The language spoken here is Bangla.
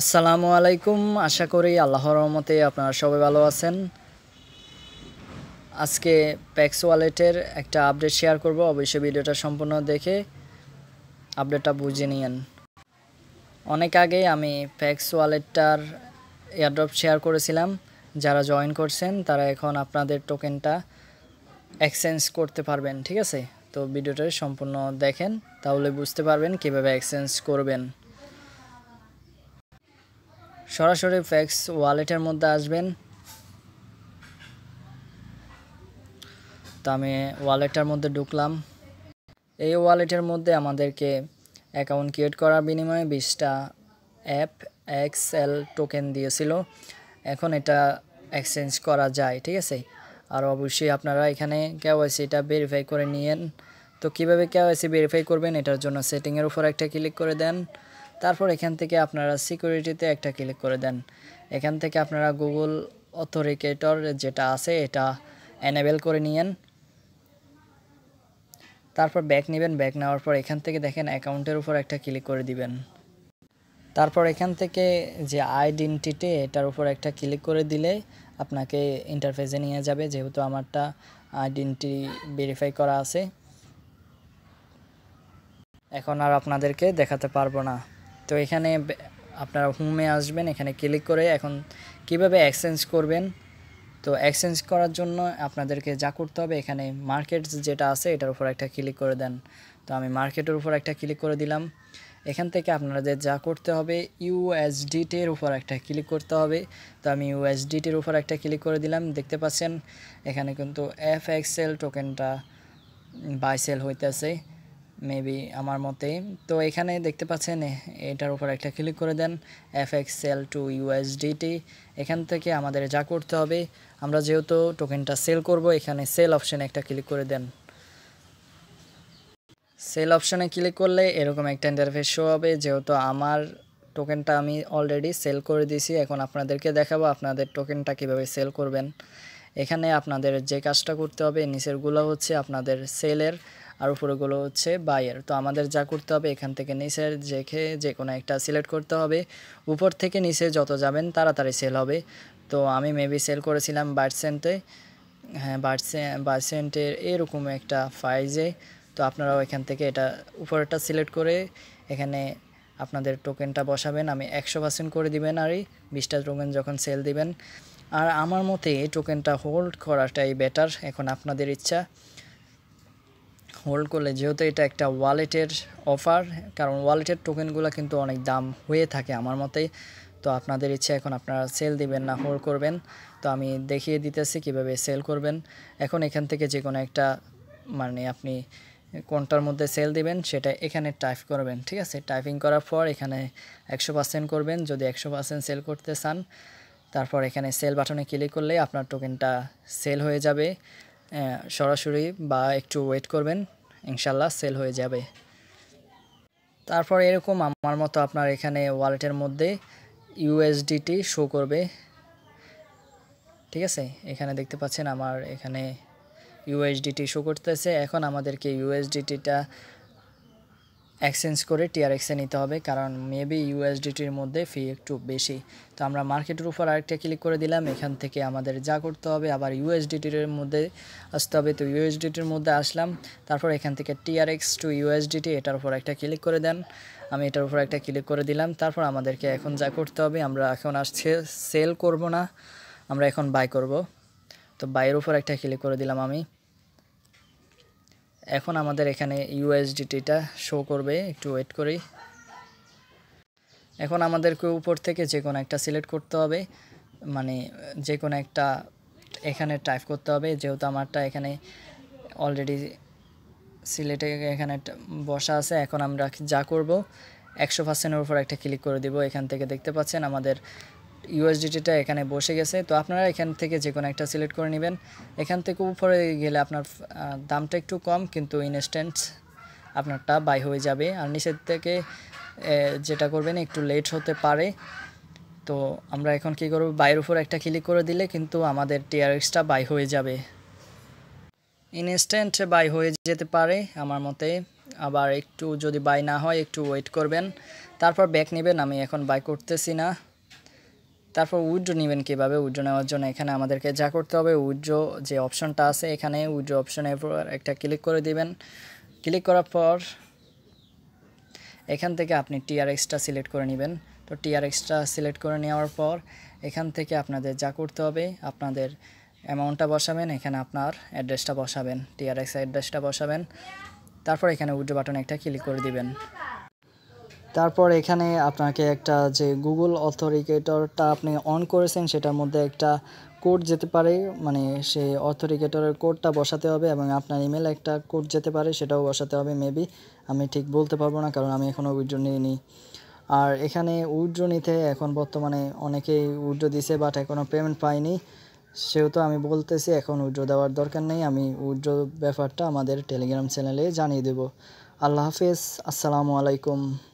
আসসালামু আলাইকুম আশা করি আল্লাহর রহমতে আপনারা সবাই ভালো আছেন আজকে প্যাক্স ওয়ালেটের একটা আপডেট শেয়ার করব অবশ্যই ভিডিওটা সম্পূর্ণ দেখে আপডেটটা বুঝে নিন অনেক আগে আমি প্যাক্স ওয়ালেটটার এয়ারড্রপ শেয়ার করেছিলাম যারা জয়েন করছেন তারা এখন আপনাদের টোকেনটা এক্সচেঞ্জ করতে পারবেন ঠিক আছে তো ভিডিওটা সম্পূর্ণ দেখেন তাহলে বুঝতে পারবেন কিভাবে এক্সচেঞ্জ করবেন সরাসরি ফ্যাক্স ওয়ালেটের মধ্যে আসবেন তো আমি ওয়ালেটটার মধ্যে ঢুকলাম এই ওয়ালেটের মধ্যে আমাদেরকে অ্যাকাউন্ট ক্রিয়েট করার বিনিময়ে বিশটা অ্যাপ এক্সএল টোকেন দিয়েছিল এখন এটা এক্সচেঞ্জ করা যায় ঠিক আছে আর অবশ্যই আপনারা এখানে কেওয়াইসিটা ভেরিফাই করে নিয়েন তো কীভাবে কেওয়াইসি ভেরিফাই করবেন এটার জন্য সেটিংয়ের উপর একটা ক্লিক করে দেন তারপর এখান থেকে আপনারা সিকিউরিটিতে একটা ক্লিক করে দেন এখান থেকে আপনারা গুগল অথরিকেটর যেটা আছে এটা এনেবেল করে নিয়েন তারপর ব্যাক নেবেন ব্যাক নেওয়ার পর এখান থেকে দেখেন অ্যাকাউন্টের উপর একটা ক্লিক করে দিবেন তারপর এখান থেকে যে আইডেন্টিটি এটার উপর একটা ক্লিক করে দিলে আপনাকে ইন্টারফেসে নিয়ে যাবে যেহেতু আমারটা আইডেন্টি ভেরিফাই করা আছে এখন আর আপনাদেরকে দেখাতে পারবো না তো এখানে আপনারা হোমে আসবেন এখানে ক্লিক করে এখন কিভাবে এক্সচেঞ্জ করবেন তো এক্সচেঞ্জ করার জন্য আপনাদেরকে যা করতে হবে এখানে মার্কেট যেটা আছে এটার উপর একটা ক্লিক করে দেন তো আমি মার্কেটের উপর একটা ক্লিক করে দিলাম এখান থেকে আপনাদের যা করতে হবে ইউএসডিটির উপর একটা ক্লিক করতে হবে তো আমি ইউএসডিটির উপর একটা ক্লিক করে দিলাম দেখতে পাচ্ছেন এখানে কিন্তু এফ এক্সেল টোকেনটা বাইসেল হইতেছে মেবি আমার মতেই তো এখানে দেখতে পাচ্ছেন এটার উপর একটা ক্লিক করে দেন এফ এক্সএল টু ইউএসডিটি এখান থেকে আমাদের যা করতে হবে আমরা যেহেতু টোকেনটা সেল করব এখানে সেল অপশানে একটা ক্লিক করে দেন সেল অপশানে ক্লিক করলে এরকম একটা ইন্টারফেস শো হবে যেহেতু আমার টোকেনটা আমি অলরেডি সেল করে দিয়েছি এখন আপনাদেরকে দেখাবো আপনাদের টোকেনটা কিভাবে সেল করবেন এখানে আপনাদের যে কাজটা করতে হবে নিচেরগুলো হচ্ছে আপনাদের সেলের আর উপরেগুলো হচ্ছে বাইয়ের তো আমাদের যা করতে হবে এখান থেকে নিচের দেখে যে কোনো একটা সিলেক্ট করতে হবে উপর থেকে নিচে যত যাবেন তাড়াতাড়ি সেল হবে তো আমি মেবি সেল করেছিলাম বার্সেন্টে হ্যাঁ বার্সে বার্সেন্টের এরকম একটা ফাইজে তো আপনারাও এখান থেকে এটা উপরেরটা সিলেক্ট করে এখানে আপনাদের টোকেনটা বসাবেন আমি একশো পার্সেন্ট করে দিবেন আরই বিশটা টোকেন যখন সেল দিবেন আর আমার মতে এই টোকেনটা হোল্ড করাটাই বেটার এখন আপনাদের ইচ্ছা হোল্ড করলে যেহেতু এটা একটা ওয়ালেটের অফার কারণ ওয়ালেটের টোকেনগুলো কিন্তু অনেক দাম হয়ে থাকে আমার মতেই তো আপনাদের ইচ্ছে এখন আপনারা সেল দিবেন না হোল্ড করবেন তো আমি দেখিয়ে দিতেছি কিভাবে সেল করবেন এখন এখান থেকে যে কোনো একটা মানে আপনি কোনটার মধ্যে সেল দিবেন সেটা এখানে টাইপ করবেন ঠিক আছে টাইপিং করার পর এখানে একশো পার্সেন্ট করবেন যদি একশো পার্সেন্ট সেল করতে চান তারপর এখানে সেল বাটনে ক্লিক করলে আপনার টোকেনটা সেল হয়ে যাবে সরাসরি বা একটু ওয়েট করবেন ইনশাল্লাহ সেল হয়ে যাবে তারপর এরকম আমার মতো আপনার এখানে ওয়ালেটের মধ্যে ইউএসডিটি শো করবে ঠিক আছে এখানে দেখতে পাচ্ছেন আমার এখানে ইউএসডিটি শো করতেছে এখন আমাদেরকে ইউএসডিটিটা এক্সচেঞ্জ করে টিআরএক্সে নিতে হবে কারণ মেবি ইউএসডিটির মধ্যে ফি একটু বেশি তো আমরা মার্কেটের উপর আরেকটা ক্লিক করে দিলাম এখান থেকে আমাদের যা করতে হবে আবার ইউএসডিটির মধ্যে আসতে হবে তো ইউএসডিটির মধ্যে আসলাম তারপর এখান থেকে টিআরএক্স টু ইউএসডিটি এটার উপর একটা ক্লিক করে দেন আমি এটার উপর একটা ক্লিক করে দিলাম তারপর আমাদেরকে এখন যা করতে হবে আমরা এখন আসছে সেল করব না আমরা এখন বাই করব তো বাইয়ের উপর একটা ক্লিক করে দিলাম আমি এখন আমাদের এখানে ইউএসডিটিটা শো করবে একটু ওয়েট করি এখন আমাদেরকে উপর থেকে যে কোনো একটা সিলেক্ট করতে হবে মানে যে কোনো একটা এখানে টাইপ করতে হবে যেহেতু আমারটা এখানে অলরেডি সিলেটে এখানে বসা আছে এখন আমরা যা করব একশো পার্সেন্টের উপর একটা ক্লিক করে দিব এখান থেকে দেখতে পাচ্ছেন আমাদের ইউএসডিটিটা এখানে বসে গেছে তো আপনারা এখান থেকে যে কোনো একটা সিলেক্ট করে নেবেন এখান থেকে উপরে গেলে আপনার দামটা একটু কম কিন্তু ইনস্ট্যান্ট আপনারটা বাই হয়ে যাবে আর নিচের থেকে যেটা করবেন একটু লেট হতে পারে তো আমরা এখন কি করব বাইয়ের উপর একটা ক্লিক করে দিলে কিন্তু আমাদের টিআরএক্সটা বাই হয়ে যাবে ইনস্ট্যান্ট বাই হয়ে যেতে পারে আমার মতে আবার একটু যদি বাই না হয় একটু ওয়েট করবেন তারপর ব্যাক নেবেন আমি এখন বাই করতেছি না তারপর উইড্রো নেবেন কিভাবে উইড্রো নেওয়ার জন্য এখানে আমাদেরকে যা করতে হবে উইড্রো যে অপশনটা আছে এখানে উইড্রো অপশনের পর একটা ক্লিক করে দিবেন ক্লিক করার পর এখান থেকে আপনি টিআরএক্সটা সিলেক্ট করে নেবেন তো টিআরএক্সটা সিলেক্ট করে নেওয়ার পর এখান থেকে আপনাদের যা করতে হবে আপনাদের অ্যামাউন্টটা বসাবেন এখানে আপনার অ্যাড্রেসটা বসাবেন টিআরএক্স অ্যাড্রেসটা বসাবেন তারপর এখানে উইড্রো বাটন একটা ক্লিক করে দিবেন তারপর এখানে আপনাকে একটা যে গুগল অথরিকেটরটা আপনি অন করেছেন সেটার মধ্যে একটা কোড যেতে পারে মানে সেই অথরিকেটরের কোডটা বসাতে হবে এবং আপনার ইমেল একটা কোড যেতে পারে সেটাও বসাতে হবে মেবি আমি ঠিক বলতে পারবো না কারণ আমি এখনও উইড্রো নিইনি আর এখানে উইড্রো নিতে এখন বর্তমানে অনেকেই উইড্রো দিছে বাট এখনও পেমেন্ট পাইনি সেহেতু আমি বলতেছি এখন উইড্রো দেওয়ার দরকার নেই আমি উইড্রো ব্যাপারটা আমাদের টেলিগ্রাম চ্যানেলে জানিয়ে দেব আল্লাহ হাফেজ আসসালামু আলাইকুম